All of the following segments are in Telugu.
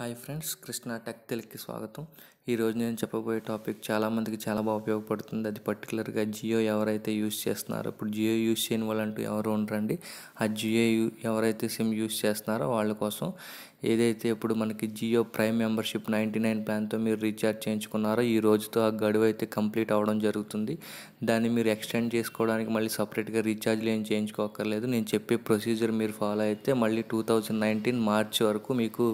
హాయ్ ఫ్రెండ్స్ కృష్ణ టెక్ తెలుగుకి స్వాగతం ఈరోజు నేను చెప్పబోయే టాపిక్ చాలామందికి చాలా బాగా ఉపయోగపడుతుంది అది పర్టికులర్గా జియో ఎవరైతే యూస్ చేస్తున్నారో ఇప్పుడు జియో యూస్ చేయని వాళ్ళంటూ ఎవరు ఉండరండి ఆ జియో ఎవరైతే సిమ్ యూస్ చేస్తున్నారో వాళ్ళ కోసం ఏదైతే ఇప్పుడు మనకి Jio prime membership ninety nine ప్లాన్తో మీరు రీఛార్జ్ చేయించుకున్నారో ఈ రోజుతో ఆ గడువు అయితే కంప్లీట్ అవ్వడం జరుగుతుంది దాన్ని మీరు ఎక్స్టెండ్ చేసుకోవడానికి మళ్ళీ సపరేట్గా రీఛార్జ్లు ఏం చేయించుకోకర్లేదు నేను చెప్పే ప్రొసీజర్ మీరు ఫాలో అయితే మళ్ళీ టూ థౌజండ్ నైన్టీన్ మార్చ్ వరకు మీకు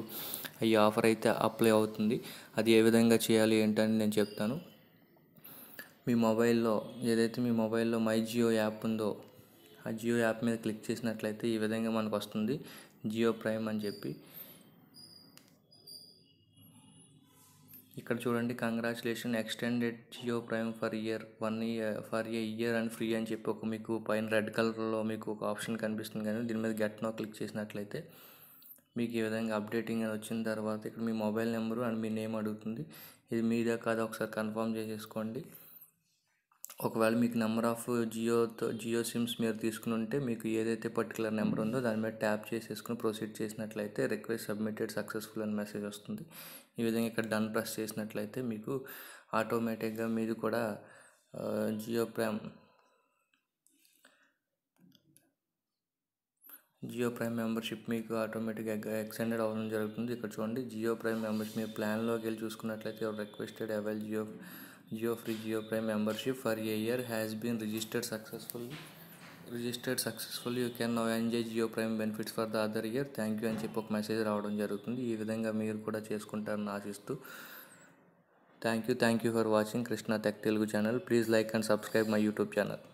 ఈ ఆఫర్ అయితే అప్లై అవుతుంది అది ఏ విధంగా చేయాలి ఏంటని నేను చెప్తాను మీ మొబైల్లో ఏదైతే మీ మొబైల్లో మై జియో యాప్ ఉందో ఆ జియో యాప్ మీద క్లిక్ చేసినట్లయితే ఈ విధంగా మనకు వస్తుంది జియో ప్రైమ్ అని చెప్పి ఇక్కడ చూడండి congratulation extended Jio prime for year one year for a year and free అని చెప్పి ఒక మీకు పైన రెడ్ కలర్లో మీకు ఒక ఆప్షన్ కనిపిస్తుంది కానీ దీని మీద గెట్ నో క్లిక్ చేసినట్లయితే మీకు ఈ విధంగా అప్డేటింగ్ అని వచ్చిన తర్వాత ఇక్కడ మీ మొబైల్ నెంబరు అండ్ మీ నేమ్ అడుగుతుంది ఇది మీదే కాదు ఒకసారి కన్ఫర్మ్ చేసేసుకోండి ఒకవేళ మీకు నెంబర్ ఆఫ్ జియోతో జియో సిమ్స్ మీరు తీసుకుని ఉంటే మీకు ఏదైతే పర్టికులర్ నెంబర్ ఉందో దాని మీద ట్యాప్ చేసేసుకుని ప్రొసీడ్ చేసినట్లయితే రిక్వెస్ట్ సబ్మిటెడ్ సక్సెస్ఫుల్ అని మెసేజ్ వస్తుంది ఈ విధంగా ఇక్కడ డన్ ప్రెస్ చేసినట్లయితే మీకు ఆటోమేటిక్గా మీది కూడా Jio prime Jio prime membership మీకు ఆటోమేటిక్గా ఎక్స్టెండెడ్ అవ్వడం జరుగుతుంది ఇక్కడ చూడండి జియో ప్రైమ్ మెంబర్షిప్ మీ ప్లాన్లోకి వెళ్ళి చూసుకున్నట్లయితే requested avail Jio Jio free Jio prime membership for a year has been registered successful registered successful you can now enjoy Jio prime benefits for the other year thank you అని చెప్పి ఒక మెసేజ్ రావడం జరుగుతుంది ఈ విధంగా మీరు కూడా చేసుకుంటారని ఆశిస్తూ thank you thank you for watching Krishna tech Telugu channel please like and subscribe my YouTube channel